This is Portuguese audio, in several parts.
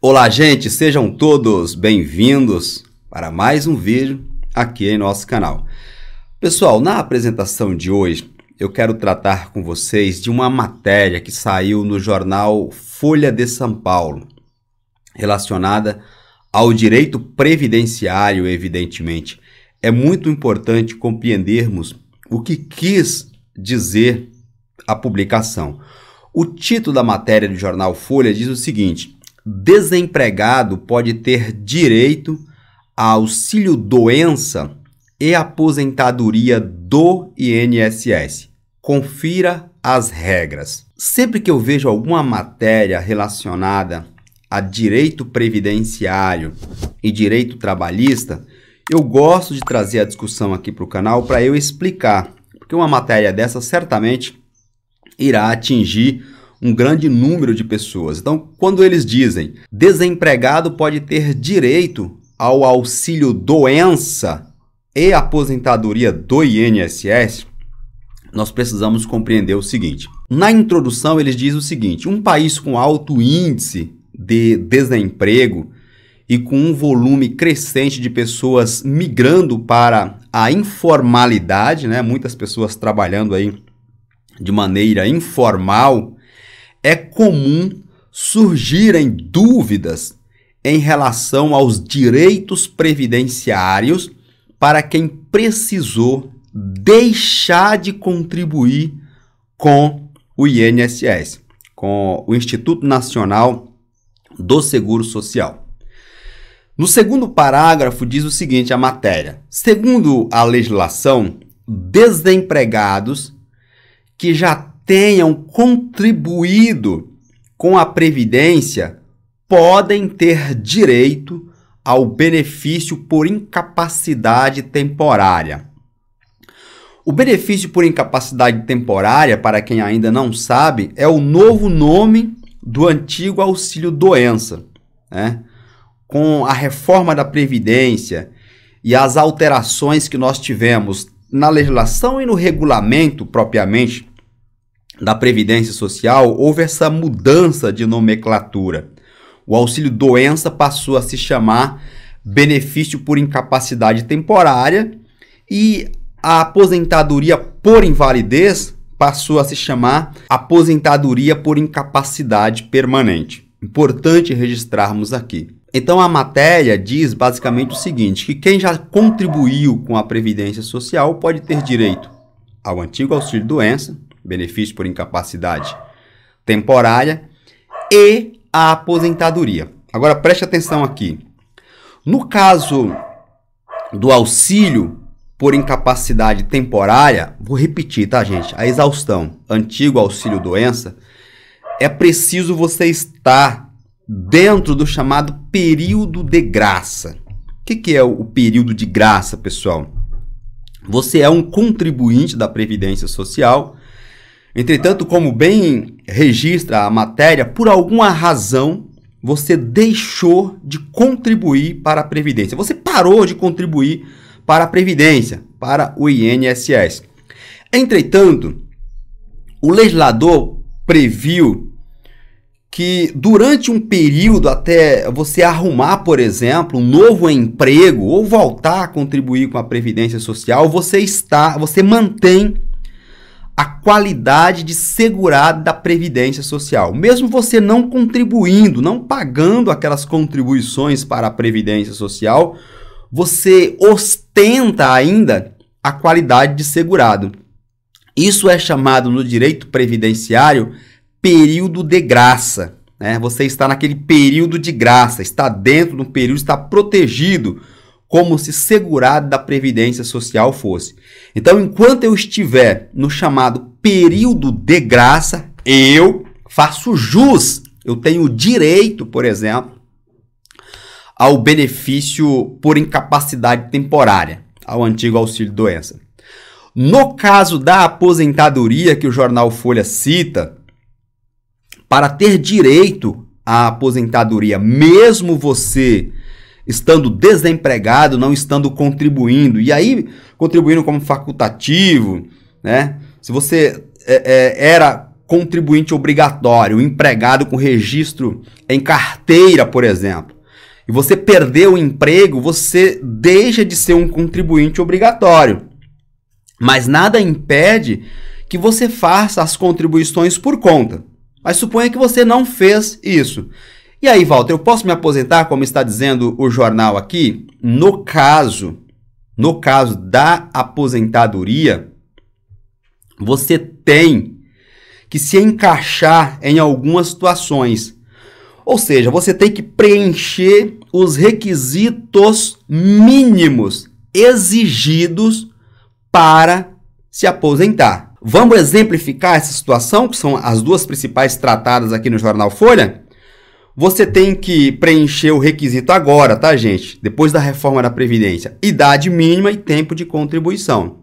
Olá, gente, sejam todos bem-vindos para mais um vídeo aqui em nosso canal. Pessoal, na apresentação de hoje eu quero tratar com vocês de uma matéria que saiu no jornal Folha de São Paulo, relacionada ao direito previdenciário, evidentemente. É muito importante compreendermos o que quis dizer a publicação. O título da matéria do jornal Folha diz o seguinte: desempregado pode ter direito a auxílio doença e aposentadoria do INSS. Confira as regras. Sempre que eu vejo alguma matéria relacionada a direito previdenciário e direito trabalhista, eu gosto de trazer a discussão aqui para o canal para eu explicar, porque uma matéria dessa certamente irá atingir um grande número de pessoas. Então, quando eles dizem desempregado pode ter direito ao auxílio doença e aposentadoria do INSS, nós precisamos compreender o seguinte. Na introdução, eles dizem o seguinte: um país com alto índice de desemprego e com um volume crescente de pessoas migrando para a informalidade, né? Muitas pessoas trabalhando aí de maneira informal, é comum surgirem dúvidas em relação aos direitos previdenciários para quem precisou deixar de contribuir com o INSS, com o Instituto Nacional do Seguro Social. No segundo parágrafo diz o seguinte a matéria: segundo a legislação, desempregados que já tenham contribuído com a Previdência podem ter direito ao benefício por incapacidade temporária. O benefício por incapacidade temporária, para quem ainda não sabe, é o novo nome do antigo auxílio doença. Né? Com a reforma da Previdência e as alterações que nós tivemos na legislação e no regulamento propriamente da Previdência Social, houve essa mudança de nomenclatura. O auxílio doença passou a se chamar benefício por incapacidade temporária e a aposentadoria por invalidez passou a se chamar aposentadoria por incapacidade permanente. Importante registrarmos aqui. Então a matéria diz basicamente o seguinte: que quem já contribuiu com a previdência social pode ter direito ao antigo auxílio doença, benefício por incapacidade temporária, e a aposentadoria. Agora preste atenção aqui. No caso do auxílio por incapacidade temporária, vou repetir, tá, gente? A exaustão, antigo auxílio doença, é preciso você estar dentro do chamado período de graça. O que, que é o período de graça, pessoal? Você é um contribuinte da Previdência Social Entretanto, como bem registra a matéria, por alguma razão você deixou de contribuir para a Previdência. Você parou de contribuir para a Previdência, para o INSS. Entretanto, o legislador previu que durante um período até você arrumar, por exemplo, um novo emprego ou voltar a contribuir com a previdência social, você está, você mantém a qualidade de segurado da previdência social. Mesmo você não contribuindo, não pagando aquelas contribuições para a previdência social, você ostenta ainda a qualidade de segurado. Isso é chamado no direito previdenciário período de graça. Né? Você está naquele período de graça, está dentro do período, está protegido como se segurado da Previdência Social fosse. Então, enquanto eu estiver no chamado período de graça, eu faço jus, eu tenho direito, por exemplo, ao benefício por incapacidade temporária, ao antigo auxílio doença. No caso da aposentadoria que o jornal Folha cita, para ter direito à aposentadoria, mesmo você estando desempregado, não estando contribuindo. E aí, contribuindo como facultativo, né? Se você é, é, era contribuinte obrigatório, empregado com registro em carteira, por exemplo, e você perdeu o emprego, você deixa de ser um contribuinte obrigatório. Mas nada impede que você faça as contribuições por conta. Mas suponha que você não fez isso. E aí, Walter, eu posso me aposentar, como está dizendo o jornal aqui? No caso, no caso da aposentadoria, você tem que se encaixar em algumas situações. Ou seja, você tem que preencher os requisitos mínimos exigidos para se aposentar. Vamos exemplificar essa situação, que são as duas principais tratadas aqui no Jornal Folha? Você tem que preencher o requisito agora, tá, gente? Depois da reforma da Previdência. Idade mínima e tempo de contribuição.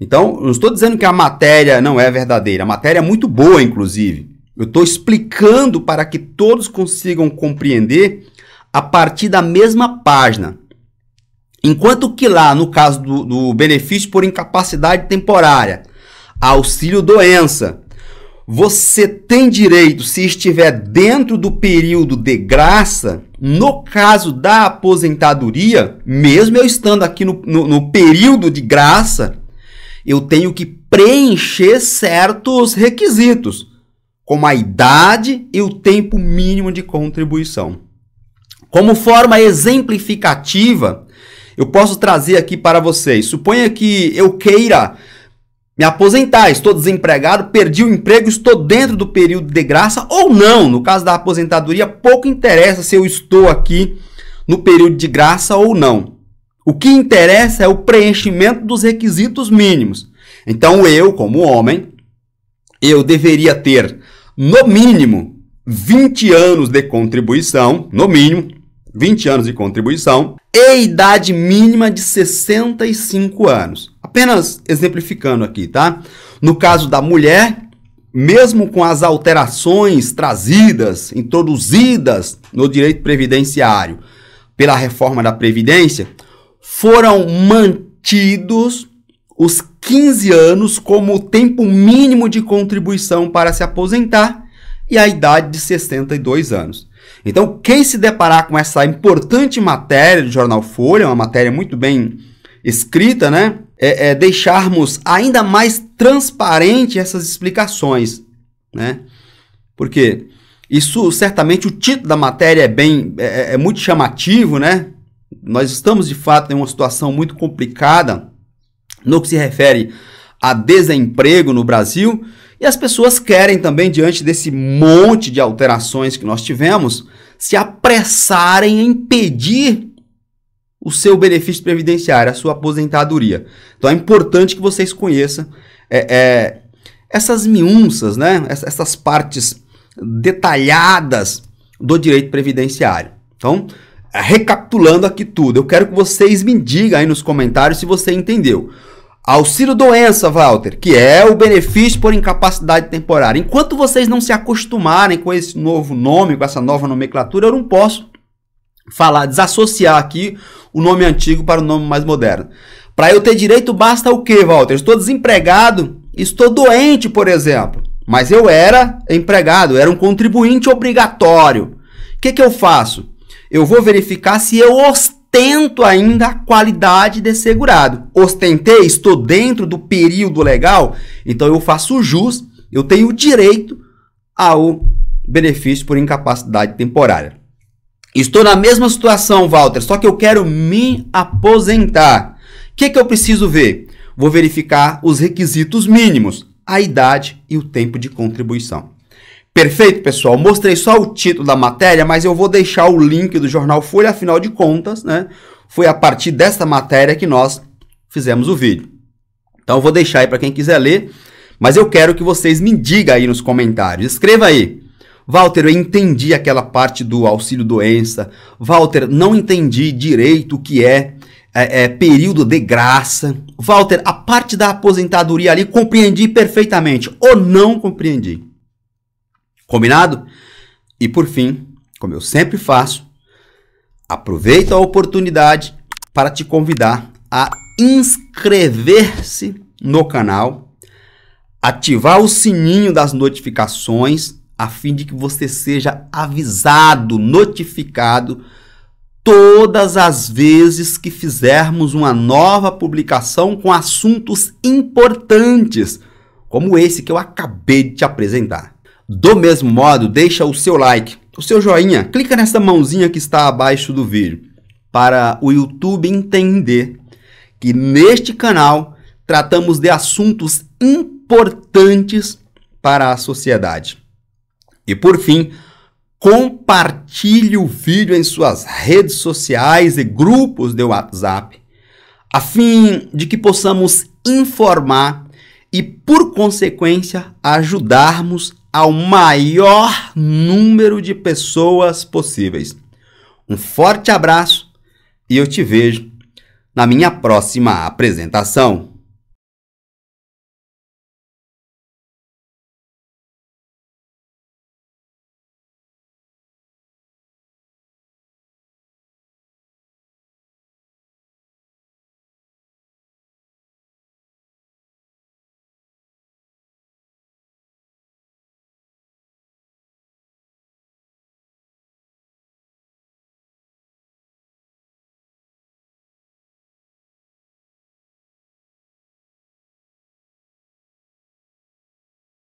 Então, não estou dizendo que a matéria não é verdadeira. A matéria é muito boa, inclusive. Eu estou explicando para que todos consigam compreender a partir da mesma página. Enquanto que lá, no caso do, do benefício por incapacidade temporária, auxílio doença, você tem direito, se estiver dentro do período de graça, no caso da aposentadoria, mesmo eu estando aqui no, no, no período de graça, eu tenho que preencher certos requisitos, como a idade e o tempo mínimo de contribuição. Como forma exemplificativa, eu posso trazer aqui para vocês. Suponha que eu queira me aposentar, estou desempregado, perdi o emprego, estou dentro do período de graça ou não. No caso da aposentadoria, pouco interessa se eu estou aqui no período de graça ou não. O que interessa é o preenchimento dos requisitos mínimos. Então eu, como homem, eu deveria ter no mínimo 20 anos de contribuição, no mínimo, 20 anos de contribuição e idade mínima de 65 anos. Apenas exemplificando aqui, tá? No caso da mulher, mesmo com as alterações trazidas, introduzidas no direito previdenciário pela reforma da Previdência, foram mantidos os 15 anos como o tempo mínimo de contribuição para se aposentar e a idade de 62 anos. Então, quem se deparar com essa importante matéria do Jornal Folha, uma matéria muito bem escrita, né? É, é deixarmos ainda mais transparente essas explicações, né? Porque isso certamente o título da matéria é bem é, é, é muito chamativo, né? Nós estamos de fato em uma situação muito complicada no que se refere a desemprego no Brasil e as pessoas querem também, diante desse monte de alterações que nós tivemos, se apressarem em pedir o seu benefício previdenciário, a sua aposentadoria. Então é importante que vocês conheçam é, é, essas miúnças, né? essas partes detalhadas do direito previdenciário. Então, recapitulando aqui tudo, eu quero que vocês me digam aí nos comentários se você entendeu. Auxílio doença, Walter, que é o benefício por incapacidade temporária. Enquanto vocês não se acostumarem com esse novo nome, com essa nova nomenclatura, eu não posso falar, desassociar aqui o nome antigo para o nome mais moderno. Para eu ter direito, basta o quê, Walter? Estou desempregado, estou doente, por exemplo. Mas eu era empregado, era um contribuinte obrigatório. O que, que eu faço? Eu vou verificar se eu ostento ostento ainda a qualidade de segurado. Ostentei, estou dentro do período legal, então eu faço jus, eu tenho direito ao benefício por incapacidade temporária. Estou na mesma situação, Walter, só que eu quero me aposentar. O que, é que eu preciso ver? Vou verificar os requisitos mínimos, a idade e o tempo de contribuição. Perfeito, pessoal. Mostrei só o título da matéria, mas eu vou deixar o link do jornal Folha, afinal de contas, né? Foi a partir desta matéria que nós fizemos o vídeo. Então eu vou deixar aí para quem quiser ler, mas eu quero que vocês me digam aí nos comentários. Escreva aí. Walter, eu entendi aquela parte do auxílio doença. Walter, não entendi direito o que é, é, é período de graça. Walter, a parte da aposentadoria ali compreendi perfeitamente ou não compreendi. Combinado? E por fim, como eu sempre faço, aproveito a oportunidade para te convidar a inscrever-se no canal, ativar o sininho das notificações, a fim de que você seja avisado, notificado todas as vezes que fizermos uma nova publicação com assuntos importantes, como esse que eu acabei de te apresentar. Do mesmo modo, deixa o seu like, o seu joinha, clica nessa mãozinha que está abaixo do vídeo, para o YouTube entender que neste canal tratamos de assuntos importantes para a sociedade. E por fim, compartilhe o vídeo em suas redes sociais e grupos de WhatsApp, a fim de que possamos informar e, por consequência, ajudarmos ao maior número de pessoas possíveis. Um forte abraço e eu te vejo na minha próxima apresentação.